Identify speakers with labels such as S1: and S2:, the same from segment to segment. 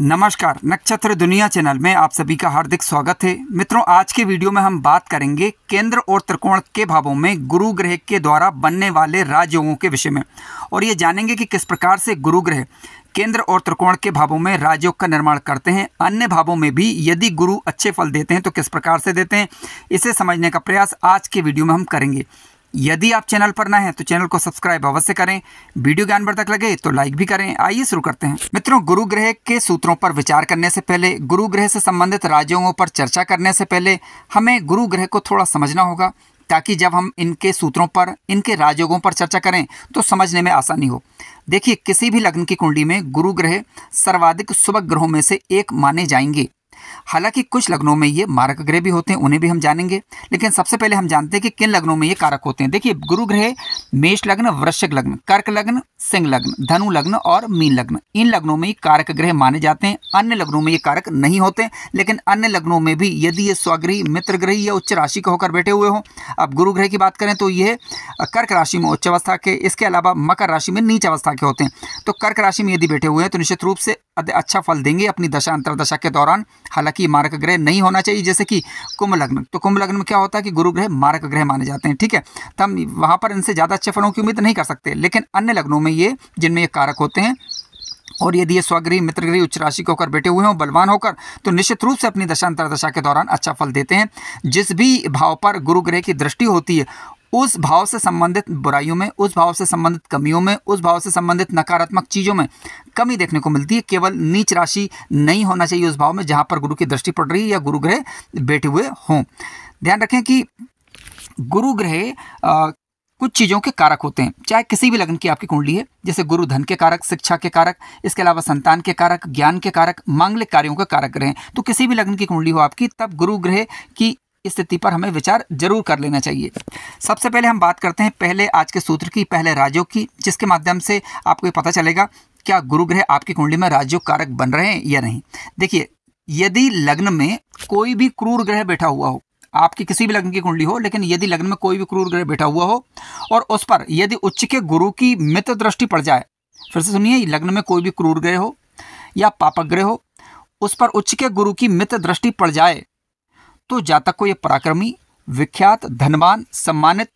S1: नमस्कार नक्षत्र दुनिया चैनल में आप सभी का हार्दिक स्वागत है मित्रों आज के वीडियो में हम बात करेंगे केंद्र और त्रिकोण के भावों में गुरु ग्रह के द्वारा बनने वाले राजयोगों के विषय में और ये जानेंगे कि किस प्रकार से गुरु ग्रह केंद्र और त्रिकोण के भावों में राजयोग का निर्माण करते हैं अन्य भावों में भी यदि गुरु अच्छे फल देते हैं तो किस प्रकार से देते हैं इसे समझने का प्रयास आज के वीडियो में हम करेंगे यदि आप चैनल पर ना हैं तो चैनल को सब्सक्राइब अवश्य करें वीडियो ज्ञानवर्धक लगे तो लाइक भी करें आइए शुरू करते हैं मित्रों गुरु ग्रह के सूत्रों पर विचार करने से पहले गुरु ग्रह से संबंधित राजयोगों पर चर्चा करने से पहले हमें गुरु ग्रह को थोड़ा समझना होगा ताकि जब हम इनके सूत्रों पर इनके राजयोगों पर चर्चा करें तो समझने में आसानी हो देखिए किसी भी लग्न की कुंडली में गुरु ग्रह सर्वाधिक शुभ ग्रहों में से एक माने जाएंगे हालांकि कुछ लग्नों में ये मारक ग्रह भी होते हैं उन्हें भी हम जानेंगे लेकिन सबसे पहले हम जानते हैं कि किन लग्नों में ये कारक होते हैं देखिए गुरु ग्रह मेष लग्न वृश्चिक लग्न कर्क लग्न सिंह लग्न धनु लग्न और मीन लग्न इन लग्नों में ये कारक ग्रह माने जाते हैं अन्य लग्नों में ये कारक नहीं होते लेकिन अन्य लग्नों में भी यदि ये स्वगृह मित्र ग्रह या उच्च राशि के होकर बैठे हुए हों अब गुरु ग्रह की बात करें तो ये कर्क राशि में उच्च अवस्था के इसके अलावा मकर राशि में नीच अवस्था के होते हैं तो कर्क राशि में यदि बैठे हुए हैं तो निश्चित रूप से अच्छा फल देंगे अपनी दशा अंतरदशा के दौरान हालांकि मारक ग्रह नहीं होना चाहिए जैसे कि कुंभ लग्न तो कुंभ लग्न में क्या होता है कि गुरु ग्रह मारक ग्रह माने जाते हैं ठीक है तो हम वहाँ पर इनसे ज़्यादा अच्छे फलों की उम्मीद नहीं कर सकते लेकिन अन्य लग्नों में ये जिनमें ये कारक होते हैं और यदि ये स्वगृह मित्रगृह उच्च राशि के होकर बैठे हुए हों बलवान होकर तो निश्चित रूप से अपनी दशा अंतरदशा के दौरान अच्छा फल देते हैं जिस भी भाव पर गुरु ग्रह की दृष्टि होती है उस भाव से संबंधित बुराइयों में उस भाव से संबंधित कमियों में उस भाव से संबंधित नकारात्मक चीज़ों में कमी देखने को मिलती है केवल नीच राशि नहीं होना चाहिए उस भाव में जहाँ पर गुरु की दृष्टि पड़ रही है या गुरु ग्रह बैठे हुए हों ध्यान रखें कि गुरु ग्रह कुछ चीज़ों के कारक होते हैं चाहे किसी भी लग्न की आपकी कुंडली है जैसे गुरु धन के कारक शिक्षा के कारक इसके अलावा संतान के कारक ज्ञान के कारक मांगलिक कार्यों के कारक ग्रह तो किसी भी लग्न की कुंडली हो आपकी तब गुरु ग्रह की स्थिति पर हमें विचार जरूर कर लेना चाहिए सबसे पहले हम बात करते हैं पहले आज के सूत्र की पहले राजयोग की जिसके माध्यम से आपको ये पता चलेगा क्या गुरु ग्रह आपकी कुंडली में राजयोग कारक बन रहे हैं या नहीं देखिए यदि लग्न में कोई भी क्रूर ग्रह बैठा हुआ हो आपकी किसी भी लग्न की कुंडली हो लेकिन यदि लग्न में कोई भी क्रूर ग्रह बैठा हुआ हो और उस पर यदि उच्च के गुरु की मित्र दृष्टि पड़ जाए फिर से सुनिए लग्न में कोई भी क्रूर ग्रह हो या पापक ग्रह हो उस पर उच्च के गुरु की मित्र दृष्टि पड़ जाए तो जातक को यह पराक्रमी विख्यात धनवान सम्मानित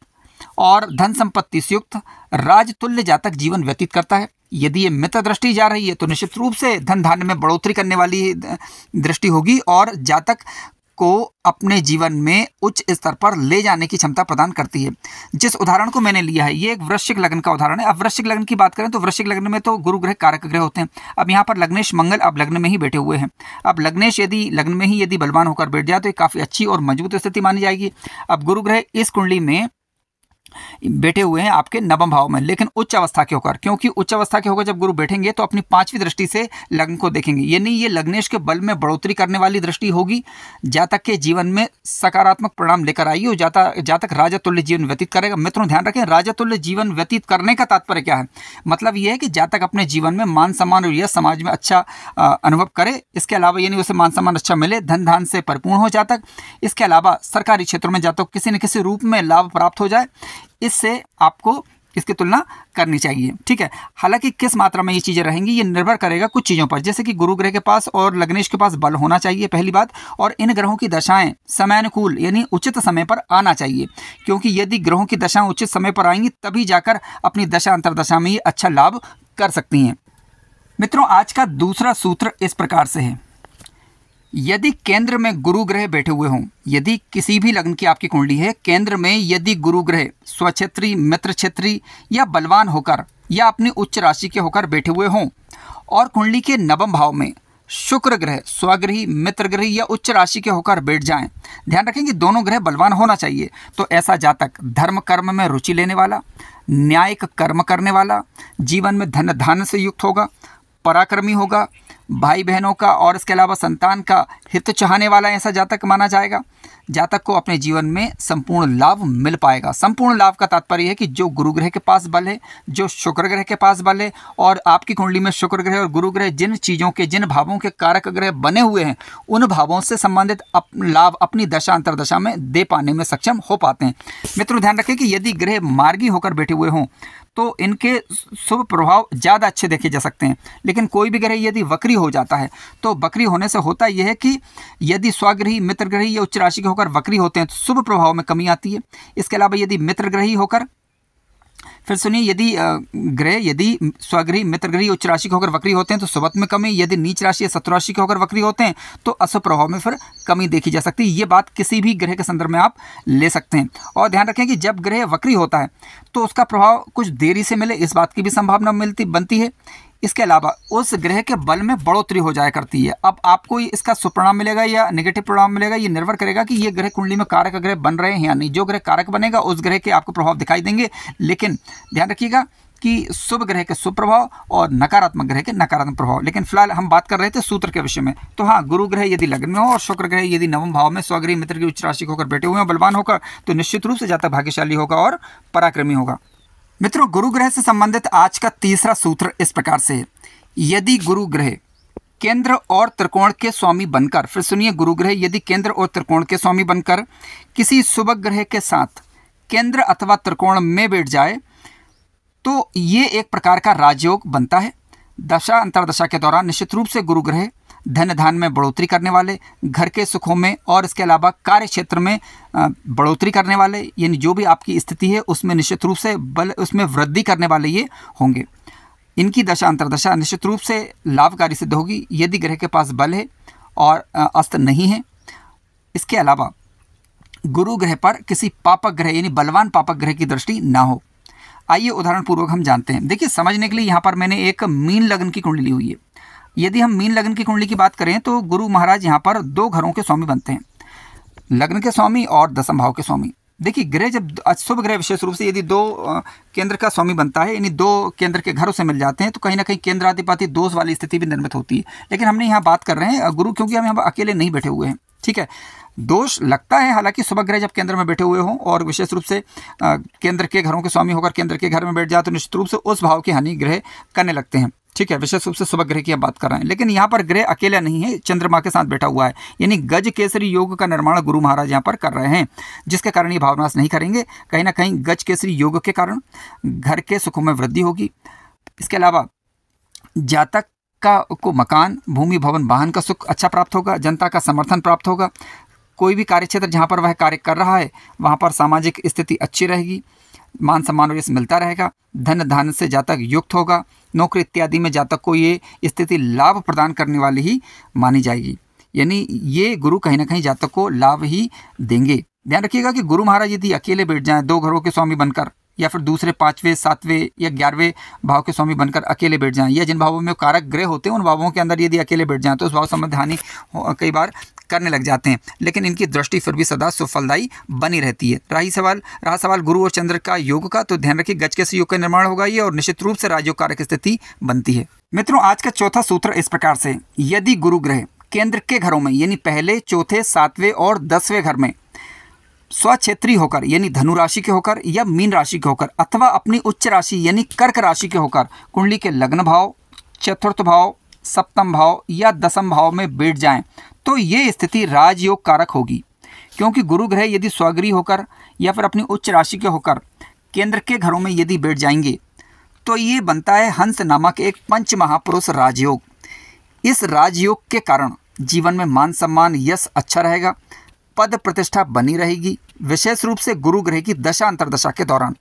S1: और धन संपत्ति से युक्त राजतुल्य जातक जीवन व्यतीत करता है यदि ये मित्र दृष्टि जा रही है तो निश्चित रूप से धन धान्य में बढ़ोतरी करने वाली दृष्टि होगी और जातक को अपने जीवन में उच्च स्तर पर ले जाने की क्षमता प्रदान करती है जिस उदाहरण को मैंने लिया है ये एक वृश्चिक लग्न का उदाहरण है अब वृश्चिक लग्न की बात करें तो वृश्चिक लग्न में तो गुरु ग्रह कारक ग्रह होते हैं अब यहाँ पर लग्नेश मंगल अब लग्न में ही बैठे हुए हैं अब लग्नेश यदि लग्न में ही यदि बलवान होकर बैठ जाए तो काफ़ी अच्छी और मजबूत स्थिति मानी जाएगी अब गुरुग्रह इस कुंडली में बैठे हुए हैं आपके नवम भाव में लेकिन उच्च अवस्था के होकर क्योंकि उच्च अवस्था के होकर जब गुरु बैठेंगे तो अपनी पांचवी दृष्टि से लग्न को देखेंगे ये नहीं ये लग्नेश के बल में बढ़ोतरी करने वाली दृष्टि होगी जातक के जीवन में सकारात्मक परिणाम लेकर आई और जाता जातक तुल्य जीवन व्यतीत करेगा मित्रों ध्यान रखें राजा तुल्य जीवन व्यतीत करने का तात्पर्य क्या है मतलब यह है कि जातक अपने जीवन में मान सम्मान और यह समाज में अच्छा अनुभव करे इसके अलावा यानी उसे मान सम्मान अच्छा मिले धन धान से परिपूर्ण हो जातक इसके अलावा सरकारी क्षेत्रों में जातक किसी न किसी रूप में लाभ प्राप्त हो जाए इससे आपको इसकी तुलना करनी चाहिए ठीक है हालांकि किस मात्रा में ये चीज़ें रहेंगी ये निर्भर करेगा कुछ चीज़ों पर जैसे कि गुरु ग्रह के पास और लग्नेश के पास बल होना चाहिए पहली बात और इन ग्रहों की दशाएं समयानुकूल यानी उचित समय पर आना चाहिए क्योंकि यदि ग्रहों की दशाएं उचित समय पर आएंगी तभी जाकर अपनी दशा अंतरदशा में ये अच्छा लाभ कर सकती हैं मित्रों आज का दूसरा सूत्र इस प्रकार से है यदि केंद्र में गुरु ग्रह बैठे हुए हों यदि किसी भी लग्न की आपकी कुंडली है केंद्र में यदि गुरु ग्रह स्वक्षेत्री मित्र क्षेत्री या बलवान होकर या अपनी उच्च राशि के होकर बैठे हुए हों और कुंडली के नवम भाव में शुक्र ग्रह स्वग्रही मित्र ग्रह या उच्च राशि के होकर बैठ जाएं ध्यान रखें कि दोनों ग्रह बलवान होना चाहिए तो ऐसा जातक धर्म कर्म में रुचि लेने वाला न्यायिक कर्म करने वाला जीवन में धन धान से युक्त होगा पराक्रमी होगा भाई बहनों का और इसके अलावा संतान का हित चाहने वाला ऐसा जातक माना जाएगा जातक को अपने जीवन में संपूर्ण लाभ मिल पाएगा संपूर्ण लाभ का तात्पर्य है कि जो गुरु ग्रह के पास बल है जो शुक्र ग्रह के पास बल है और आपकी कुंडली में शुक्र ग्रह और गुरु ग्रह जिन चीज़ों के जिन भावों के कारक ग्रह बने हुए हैं उन भावों से संबंधित अप, लाभ अपनी दशा अंतरदशा में दे पाने में सक्षम हो पाते हैं मित्रों ध्यान रखें कि यदि ग्रह मार्गी होकर बैठे हुए हों तो इनके शुभ प्रभाव ज़्यादा अच्छे देखे जा सकते हैं लेकिन कोई भी ग्रह यदि वक्री हो जाता है तो वक्री होने से होता यह है कि यदि स्वग्रही मित्रग्रही या उच्च राशि के होकर वक्री होते हैं तो शुभ प्रभाव में कमी आती है इसके अलावा यदि मित्रग्रही होकर फिर सुनिए यदि ग्रह यदि स्वगृह मित्रगृह उच्च राशि के होकर वक्री होते हैं तो सुबत में कमी यदि नीच राशि या सत्व राशि के होकर वक्री होते हैं तो अशुभ प्रभाव में फिर कमी देखी जा सकती है ये बात किसी भी ग्रह के संदर्भ में आप ले सकते हैं और ध्यान रखें कि जब ग्रह वक्री होता है तो उसका प्रभाव कुछ देरी से मिले इस बात की भी संभावना मिलती बनती है इसके अलावा उस ग्रह के बल में बढ़ोतरी हो जाया करती है अब आपको इसका सुपरिणाम मिलेगा या निगेटिव परिणाम मिलेगा ये निर्भर करेगा कि ये ग्रह कुंडली में कारक ग्रह बन रहे हैं या नहीं जो ग्रह कारक बनेगा उस ग्रह के आपको प्रभाव दिखाई देंगे लेकिन ध्यान रखिएगा कि शुभ ग्रह के शुभ प्रभाव और नकारात्मक ग्रह के नकारात्मक प्रभाव लेकिन फिलहाल हम बात कर रहे थे सूत्र के विषय में तो हाँ गुरु ग्रह यदि लग्न में हो और शुक्र ग्रह यदि नवम भाव में स्वगृह मित्र की उच्च राशि होकर बैठे हुए हैं बलवान होकर तो निश्चित रूप से जाता भाग्यशाली होगा और पराक्रमी होगा मित्रों गुरु ग्रह से संबंधित आज का तीसरा सूत्र इस प्रकार से है यदि गुरु ग्रह केंद्र और त्रिकोण के स्वामी बनकर फिर सुनिए गुरु ग्रह यदि केंद्र और त्रिकोण के स्वामी बनकर किसी शुभ ग्रह के साथ केंद्र अथवा त्रिकोण में बैठ जाए तो ये एक प्रकार का राजयोग बनता है दशा अंतरदशा के दौरान निश्चित रूप से गुरु ग्रह धन धान में बढ़ोतरी करने वाले घर के सुखों में और इसके अलावा कार्य क्षेत्र में बढ़ोतरी करने वाले यानी जो भी आपकी स्थिति है उसमें निश्चित रूप से बल उसमें वृद्धि करने वाले ये होंगे इनकी दशा अंतरदशा निश्चित रूप से लाभकारी सिद्ध होगी यदि ग्रह के पास बल है और अस्त नहीं है इसके अलावा गुरु ग्रह पर किसी पापक ग्रह यानी बलवान पापक ग्रह की दृष्टि ना हो आइए उदाहरण पूर्वक हम जानते हैं देखिए समझने के लिए यहाँ पर मैंने एक मीन लगन की कुंडली ली हुई है यदि हम मीन लग्न की कुंडली की बात करें तो गुरु महाराज यहाँ पर दो घरों के स्वामी बनते हैं लग्न के स्वामी और दसम भाव के स्वामी देखिए ग्रह जब शुभ ग्रह विशेष रूप से यदि दो केंद्र का स्वामी बनता है यानी दो केंद्र के घरों से मिल जाते हैं तो कहीं ना कहीं केंद्राधिपति दोष वाली स्थिति भी निर्मित होती है लेकिन हमने यहाँ बात कर रहे हैं गुरु क्योंकि हम यहाँ अकेले नहीं बैठे हुए हैं ठीक है दोष लगता है हालांकि शुभ ग्रह जब केंद्र में बैठे हुए हों और विशेष रूप से केंद्र के घरों के स्वामी होकर केंद्र के घर में बैठ जाए तो निश्चित रूप से उस भाव की हानि ग्रह करने लगते हैं ठीक है विशेष रूप से सुबह ग्रह की बात कर रहे हैं लेकिन यहाँ पर ग्रह अकेला नहीं है चंद्रमा के साथ बैठा हुआ है यानी गज केसरी योग का निर्माण गुरु महाराज यहाँ पर कर रहे हैं जिसके कारण ये भावनाश नहीं करेंगे कहीं ना कहीं गज केसरी योग के कारण घर के सुखों में वृद्धि होगी इसके अलावा जातक का को मकान भूमि भवन वाहन का सुख अच्छा प्राप्त होगा जनता का समर्थन प्राप्त होगा कोई भी कार्यक्षेत्र जहाँ पर वह कार्य कर रहा है वहाँ पर सामाजिक स्थिति अच्छी रहेगी मान सम्मान और यश मिलता रहेगा धन धान से जातक युक्त होगा नौकरी इत्यादि में जातक को ये स्थिति लाभ प्रदान करने वाली ही मानी जाएगी यानी ये गुरु कहीं ना कहीं जातक को लाभ ही देंगे ध्यान रखिएगा कि गुरु महाराज यदि अकेले बैठ जाएं दो घरों के स्वामी बनकर या फिर दूसरे पाँचवें सातवें या ग्यारहवें भाव के स्वामी बनकर अकेले बैठ जाएं या जिन भावों में कारक ग्रह होते हैं उन भावों के अंदर यदि अकेले बैठ जाएं तो उस भाव संबंध हानि कई बार करने लग जाते हैं लेकिन इनकी दृष्टि फिर भी सदा सुफलदायी बनी रहती है राही सवाल रहा सवाल गुरु और चंद्र का योग का तो ध्यान रखिए गज के योग का निर्माण होगा ये और निश्चित रूप से राजयोग कारक स्थिति बनती है मित्रों आज का चौथा सूत्र इस प्रकार से यदि गुरु ग्रह केंद्र के घरों में यानी पहले चौथे सातवें और दसवें घर में स्वक्षेत्री होकर यानी धनु राशि के होकर या मीन राशि के होकर अथवा अपनी उच्च राशि यानी कर्क राशि के होकर कुंडली के लग्न भाव चतुर्थ भाव सप्तम भाव या दसम भाव में बैठ जाएं तो ये स्थिति राजयोग कारक होगी क्योंकि गुरु ग्रह यदि स्वगृह होकर या फिर अपनी उच्च राशि के होकर केंद्र के घरों में यदि बैठ जाएंगे तो ये बनता है हंस नामक एक पंच महापुरुष राजयोग इस राजयोग के कारण जीवन में मान सम्मान यश अच्छा रहेगा पद प्रतिष्ठा बनी रहेगी विशेष रूप से गुरु ग्रह की दशा अंतर्दशा के दौरान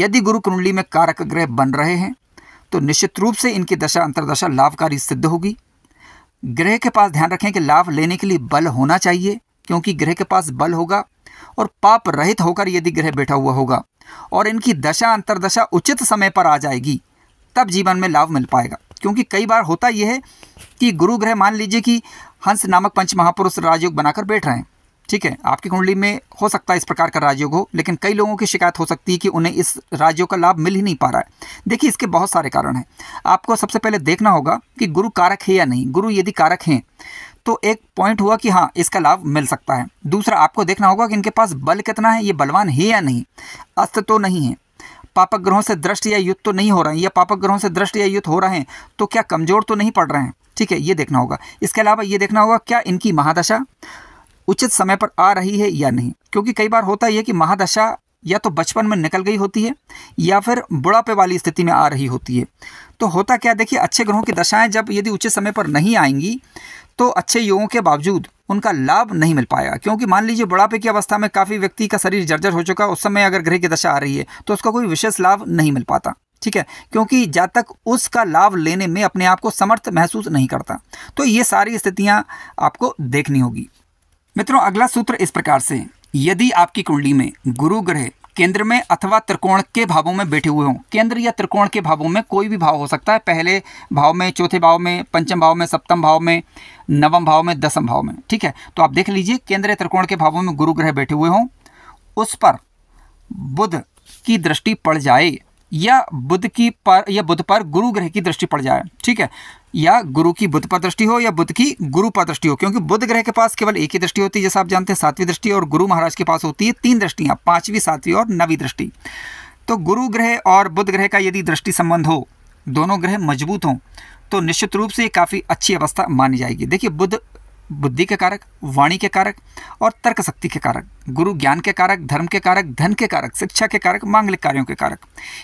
S1: यदि गुरु कुंडली में कारक ग्रह बन रहे हैं तो निश्चित रूप से इनकी दशा अंतर्दशा लाभकारी सिद्ध होगी ग्रह के पास ध्यान रखें कि लाभ लेने के लिए बल होना चाहिए क्योंकि ग्रह के पास बल होगा और पाप रहित होकर यदि ग्रह बैठा हुआ होगा और इनकी दशा अंतर्दशा उचित समय पर आ जाएगी तब जीवन में लाभ मिल पाएगा क्योंकि कई बार होता यह है कि गुरु ग्रह मान लीजिए कि हंस नामक पंच महापुरुष राजयोग बनाकर बैठ रहे हैं ठीक है आपकी कुंडली में हो सकता है इस प्रकार का राजयोग हो लेकिन कई लोगों की शिकायत हो सकती है कि उन्हें इस राजयोग का लाभ मिल ही नहीं पा रहा है देखिए इसके बहुत सारे कारण हैं आपको सबसे पहले देखना होगा कि गुरु कारक है या नहीं गुरु यदि कारक हैं तो एक पॉइंट हुआ कि हाँ इसका लाभ मिल सकता है दूसरा आपको देखना होगा कि इनके पास बल कितना है ये बलवान है या नहीं अस्त तो नहीं है पापक ग्रहों से दृष्ट या युद्ध तो नहीं हो रहे हैं या पापक ग्रहों से दृष्ट या युद्ध हो रहे हैं तो क्या कमजोर तो नहीं पड़ रहे हैं ठीक है ये देखना होगा इसके अलावा ये देखना होगा क्या इनकी महादशा उचित समय पर आ रही है या नहीं क्योंकि कई बार होता यह कि महादशा या तो बचपन में निकल गई होती है या फिर बुढ़ापे वाली स्थिति में आ रही होती है तो होता क्या देखिए अच्छे ग्रहों की दशाएं जब यदि उचित समय पर नहीं आएंगी तो अच्छे योगों के बावजूद उनका लाभ नहीं मिल पाएगा क्योंकि मान लीजिए बुढ़ापे की अवस्था में काफ़ी व्यक्ति का शरीर जर्जर हो चुका उस समय अगर ग्रह की दशा आ रही है तो उसका कोई विशेष लाभ नहीं मिल पाता ठीक है क्योंकि जब तक उसका लाभ लेने में अपने आप को समर्थ महसूस नहीं करता तो ये सारी स्थितियाँ आपको देखनी होगी मित्रों अगला सूत्र इस प्रकार से यदि आपकी कुंडली में गुरु ग्रह केंद्र में अथवा त्रिकोण के भावों में बैठे हुए हों केंद्र या त्रिकोण के भावों में कोई भी भाव हो सकता है पहले भाव में चौथे भाव में पंचम भाव में सप्तम भाव में नवम भाव में दसम भाव में ठीक है तो आप देख लीजिए केंद्र या त्रिकोण के भावों में गुरु ग्रह बैठे हुए हों उस पर बुध की दृष्टि पड़ जाए या बुद्ध की पर या बुद्ध पर गुरु ग्रह की दृष्टि पड़ जाए ठीक है या गुरु की बुद्ध पर दृष्टि हो या बुद्ध की गुरु पर दृष्टि हो क्योंकि बुद्ध ग्रह के पास केवल एक ही दृष्टि होती है जैसा आप जानते हैं सातवीं दृष्टि और गुरु महाराज के पास होती है तीन दृष्टियाँ पाँचवीं सातवीं और नवी दृष्टि तो गुरु ग्रह और बुद्ध ग्रह का यदि दृष्टि संबंध हो दोनों ग्रह मजबूत हों तो निश्चित रूप से काफ़ी अच्छी अवस्था मानी जाएगी देखिए बुद्ध बुद्धि के कारक वाणी के कारक और तर्क शक्ति के कारक गुरु ज्ञान के कारक धर्म के कारक धन के कारक शिक्षा के कारक मांगलिक कार्यों के कारक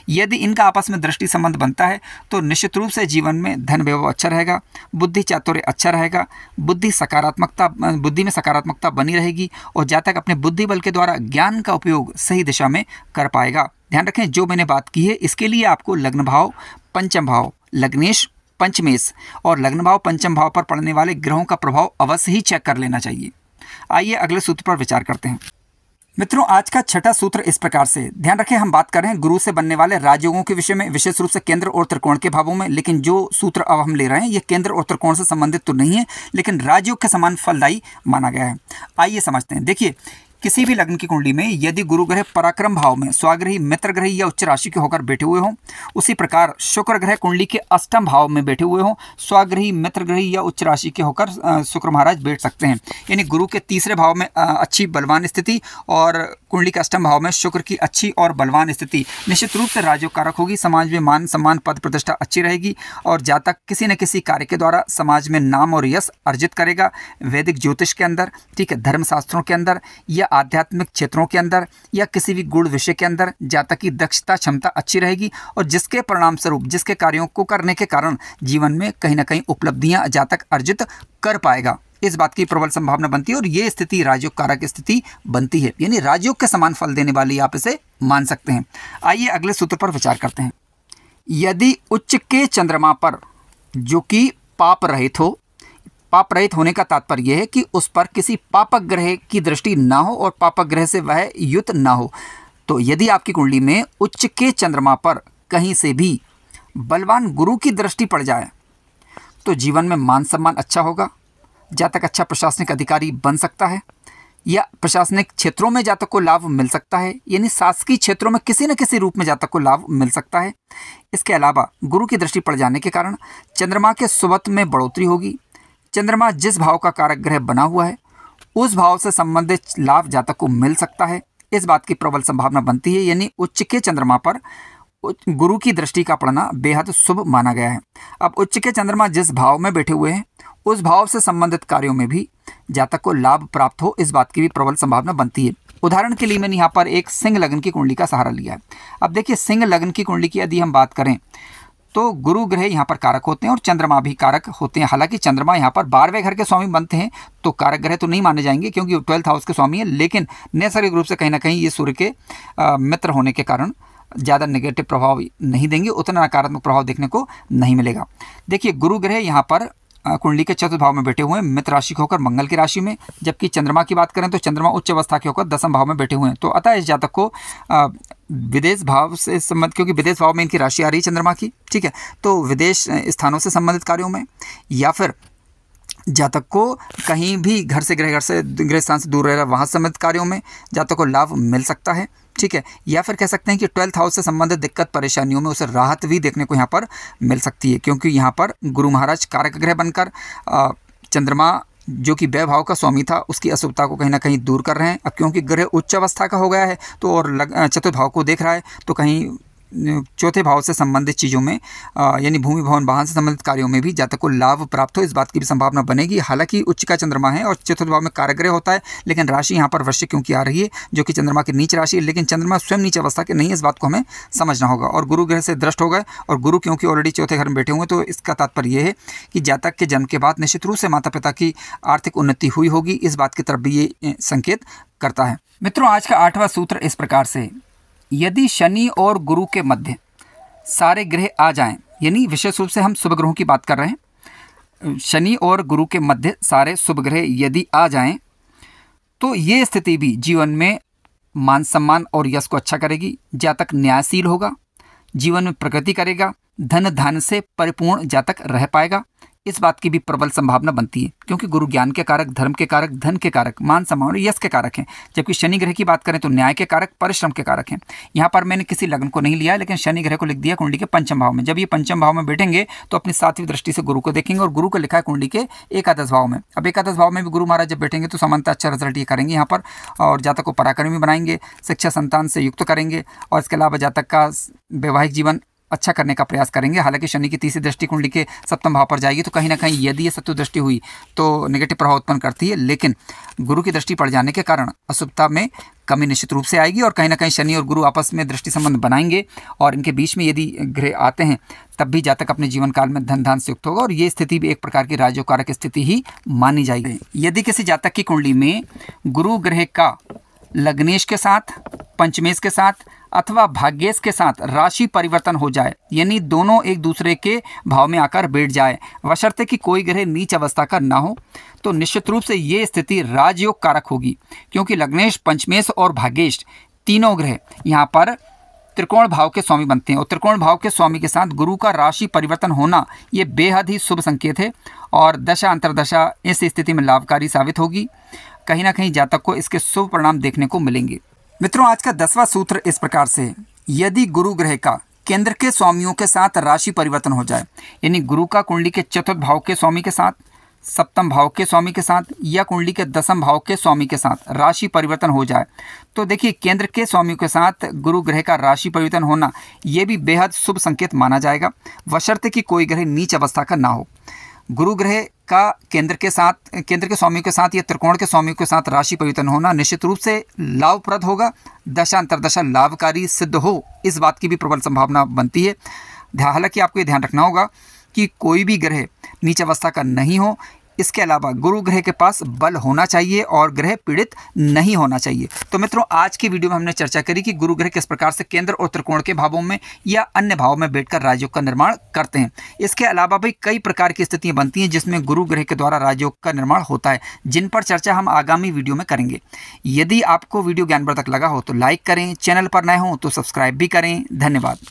S1: यदि इनका आपस में दृष्टि संबंध बनता है तो निश्चित रूप से जीवन में धन वैभव अच्छा रहेगा बुद्धि चातुर्य अच्छा रहेगा बुद्धि सकारात्मकता बुद्धि में सकारात्मकता बनी रहेगी और जातक अपने बुद्धि बल के द्वारा ज्ञान का उपयोग सही दिशा में कर पाएगा ध्यान रखें जो मैंने बात की है इसके लिए आपको लग्न भाव पंचम भाव लग्नेश पंचमेश और लग्न भाव पंचम भाव पर पड़ने वाले ग्रहों का प्रभाव अवश्य ही चेक कर लेना चाहिए आइए अगले सूत्र पर विचार करते हैं मित्रों आज का छठा सूत्र इस प्रकार से ध्यान रखें हम बात कर रहे हैं गुरु से बनने वाले राजयोगों के विषय में विशेष रूप से केंद्र और त्रिकोण के भावों में लेकिन जो सूत्र अब हम ले रहे हैं ये केंद्र और त्रिकोण से संबंधित तो नहीं है लेकिन राजयोग के समान फलदायी माना गया है आइए समझते हैं देखिए किसी भी लग्न की कुंडली में यदि गुरु ग्रह पराक्रम भाव में स्वाग्रही मित्र ग्रही या उच्च राशि के होकर बैठे हुए हों उसी प्रकार शुक्र ग्रह कुंडली के अष्टम भाव में बैठे हुए हों स्वाग्रही मित्र ग्रह या उच्च राशि के होकर शुक्र महाराज बैठ सकते हैं यानी गुरु के तीसरे भाव में अच्छी बलवान स्थिति और कुंडली के अष्टम भाव में शुक्र की अच्छी और बलवान स्थिति निश्चित रूप से राज्यों कारक होगी समाज में मान सम्मान पद प्रतिष्ठा अच्छी रहेगी और जातक किसी न किसी कार्य के द्वारा समाज में नाम और यश अर्जित करेगा वैदिक ज्योतिष के अंदर ठीक है धर्मशास्त्रों के अंदर या आध्यात्मिक क्षेत्रों के अंदर या किसी भी गुण विषय के अंदर जातक की दक्षता क्षमता अच्छी रहेगी और जिसके परिणाम स्वरूप जिसके कार्यों को करने के कारण जीवन में कहीं ना कहीं उपलब्धियां जातक अर्जित कर पाएगा इस बात की प्रबल संभावना बनती है और ये स्थिति राजयोग कारक स्थिति बनती है यानी राजयोग के समान फल देने वाली आप इसे मान सकते हैं आइए अगले सूत्र पर विचार करते हैं यदि उच्च के चंद्रमा पर जो कि पाप रहित हो पाप रहित होने का तात्पर्य यह है कि उस पर किसी पापक ग्रह की दृष्टि ना हो और पापक ग्रह से वह युत ना हो तो यदि आपकी कुंडली में उच्च के चंद्रमा पर कहीं से भी बलवान गुरु की दृष्टि पड़ जाए तो जीवन में मान सम्मान अच्छा होगा जातक अच्छा प्रशासनिक अधिकारी बन सकता है या प्रशासनिक क्षेत्रों में जातक को लाभ मिल सकता है यानी शासकीय क्षेत्रों में किसी न किसी रूप में जातक को लाभ मिल सकता है इसके अलावा गुरु की दृष्टि पड़ जाने के कारण चंद्रमा के सुबत में बढ़ोतरी होगी चंद्रमा जिस भाव का कारक ग्रह बना हुआ है उस भाव से संबंधित लाभ जातक को मिल सकता है इस बात की प्रबल संभावना बनती है यानी उच्च के चंद्रमा पर गुरु की दृष्टि का पड़ना बेहद शुभ माना गया है अब उच्च के चंद्रमा जिस भाव में बैठे हुए हैं उस भाव से संबंधित कार्यों में भी जातक को लाभ प्राप्त हो इस बात की भी प्रबल संभावना बनती है उदाहरण के लिए मैंने यहाँ पर एक सिंह लग्न की कुंडली का सहारा लिया है अब देखिए सिंह लग्न की कुंडली की यदि हम बात करें तो गुरु ग्रह यहाँ पर कारक होते हैं और चंद्रमा भी कारक होते हैं हालांकि चंद्रमा यहाँ पर बारहवें घर के स्वामी बनते हैं तो कारक ग्रह तो नहीं माने जाएंगे क्योंकि ट्वेल्थ हाउस के स्वामी है लेकिन नैसर्गिक रूप से कहीं ना कहीं ये सूर्य के आ, मित्र होने के कारण ज़्यादा नेगेटिव प्रभाव नहीं देंगे उतना नकारात्मक प्रभाव देखने को नहीं मिलेगा देखिए गुरु ग्रह यहाँ पर कुंडली के चतुर्थ भाव में बैठे हुए हैं मित्र राशि के होकर मंगल की राशि में जबकि चंद्रमा की बात करें तो चंद्रमा उच्च अवस्था के होकर दसम भाव में बैठे हुए हैं तो अतः इस जातक को विदेश भाव से संबंध क्योंकि विदेश भाव में इनकी राशि आ रही है चंद्रमा की ठीक है तो विदेश स्थानों से संबंधित कार्यों में या फिर जातक को कहीं भी घर से गृह घर से गृह स्थान से दूर रह रहा वहाँ संबंधित कार्यों में जातक को लाभ मिल सकता है ठीक है या फिर कह सकते हैं कि ट्वेल्थ हाउस से संबंधित दिक्कत परेशानियों में उसे राहत भी देखने को यहाँ पर मिल सकती है क्योंकि यहाँ पर गुरु महाराज कारक ग्रह बनकर चंद्रमा जो कि वैभाव का स्वामी था उसकी अशुभता को कहीं ना कहीं दूर कर रहे हैं अब क्योंकि ग्रह उच्च अवस्था का हो गया है तो और चतुर्भाव को देख रहा है तो कहीं चौथे भाव से संबंधित चीज़ों में यानी भूमि भवन वाहन से संबंधित कार्यों में भी जातक को लाभ प्राप्त हो इस बात की भी संभावना बनेगी हालांकि उच्च का चंद्रमा है और चतुर्थ भाव में कारग्रह होता है लेकिन राशि यहाँ पर वर्ष क्योंकि आ रही है जो कि चंद्रमा की नीच राशि है लेकिन चंद्रमा स्वयं नीचे अवस्था के नहीं है इस बात को हमें समझना होगा और गुरु ग्रह से दृष्ट होगा और गुरु क्योंकि ऑलरेडी चौथे घर में बैठे हुए तो इसका तात्पर्य यह है कि जातक के जन्म के बाद निश्चित रूप से माता पिता की आर्थिक उन्नति हुई होगी इस बात की तरफ भी ये संकेत करता है मित्रों आज का आठवां सूत्र इस प्रकार से यदि शनि और गुरु के मध्य सारे ग्रह आ जाएं यानी विशेष रूप से हम शुभ ग्रहों की बात कर रहे हैं शनि और गुरु के मध्य सारे शुभ ग्रह यदि आ जाएं तो ये स्थिति भी जीवन में मान सम्मान और यश को अच्छा करेगी जातक न्यायशील होगा जीवन में प्रगति करेगा धन धान से परिपूर्ण जातक रह पाएगा इस बात की भी प्रबल संभावना बनती है क्योंकि गुरु ज्ञान के कारक धर्म के कारक धन के कारक मान सम्मान और यश के कारक हैं जबकि शनि ग्रह की बात करें तो न्याय के कारक परिश्रम के कारक हैं यहाँ पर मैंने किसी लग्न को नहीं लिया लेकिन शनि ग्रह को लिख दिया कुंडली के पंचम भाव में जब ये पंचम भाव में बैठेंगे तो अपनी सातवीं दृष्टि से गुरु को देखेंगे और गुरु को लिखा है कुंडली के एकादश भाव में अब एकादश भाव में भी गुरु महाराज जब बैठेंगे तो समानता अच्छा रिजल्ट ये करेंगे यहाँ पर और जातक को पराक्रमी बनाएंगे शिक्षा संतान से युक्त करेंगे और इसके अलावा जातक का वैवाहिक जीवन अच्छा करने का प्रयास करेंगे हालांकि शनि की तीसरी दृष्टि कुंडली के सप्तम भाव पर जाएगी तो कहीं ना कहीं यदि ये सत्व दृष्टि हुई तो नेगेटिव प्रभाव उत्पन्न करती है लेकिन गुरु की दृष्टि पड़ जाने के कारण अशुभता में कमी निश्चित रूप से आएगी और कहीं ना कहीं शनि और गुरु आपस में दृष्टि संबंध बनाएंगे और इनके बीच में यदि ग्रह आते हैं तब भी जातक अपने जीवन काल में धन धान से युक्त होगा और ये स्थिति भी एक प्रकार की कारक स्थिति ही मानी जाएगी यदि किसी जातक की कुंडली में गुरु ग्रह का लग्नेश के साथ पंचमेश के साथ अथवा भाग्येश के साथ राशि परिवर्तन हो जाए यानी दोनों एक दूसरे के भाव में आकर बैठ जाए वशर्ते कि कोई ग्रह नीच अवस्था का ना हो तो निश्चित रूप से ये स्थिति राजयोग कारक होगी क्योंकि लग्नेश पंचमेश और भाग्येश तीनों ग्रह यहाँ पर त्रिकोण भाव के स्वामी बनते हैं और त्रिकोण भाव के स्वामी के साथ गुरु का राशि परिवर्तन होना ये बेहद ही शुभ संकेत है और दशा अंतरदशा इस स्थिति में लाभकारी साबित होगी कहीं ना कहीं जातक को इसके शुभ परिणाम देखने को मिलेंगे मित्रों आज का दसवां सूत्र इस प्रकार से यदि गुरु ग्रह का केंद्र के स्वामियों के साथ राशि परिवर्तन हो जाए यानी गुरु का कुंडली के चतुर्थ भाव के स्वामी के साथ सप्तम भाव के स्वामी के साथ या कुंडली के दसम भाव के स्वामी के साथ राशि परिवर्तन हो जाए तो देखिए केंद्र के स्वामियों के साथ गुरु ग्रह का राशि परिवर्तन होना ये भी बेहद शुभ संकेत माना जाएगा वशर्त कि कोई ग्रह नीच अवस्था का ना हो गुरु ग्रह का केंद्र के साथ केंद्र के स्वामियों के साथ या त्रिकोण के स्वामियों के साथ राशि परिवर्तन होना निश्चित रूप से लाभप्रद होगा दशा अंतर्दशा लाभकारी सिद्ध हो इस बात की भी प्रबल संभावना बनती है हालांकि आपको ये ध्यान रखना होगा कि कोई भी ग्रह नीच अवस्था का नहीं हो इसके अलावा गुरु ग्रह के पास बल होना चाहिए और ग्रह पीड़ित नहीं होना चाहिए तो मित्रों आज की वीडियो में हमने चर्चा करी कि गुरु ग्रह किस प्रकार से केंद्र और त्रिकोण के भावों में या अन्य भावों में बैठकर राजयोग का निर्माण करते हैं इसके अलावा भी कई प्रकार की स्थितियां बनती हैं जिसमें गुरु ग्रह के द्वारा राजयोग का निर्माण होता है जिन पर चर्चा हम आगामी वीडियो में करेंगे यदि आपको वीडियो ज्ञानवर्धक तक लगा हो तो लाइक करें चैनल पर नए हों तो सब्सक्राइब भी करें धन्यवाद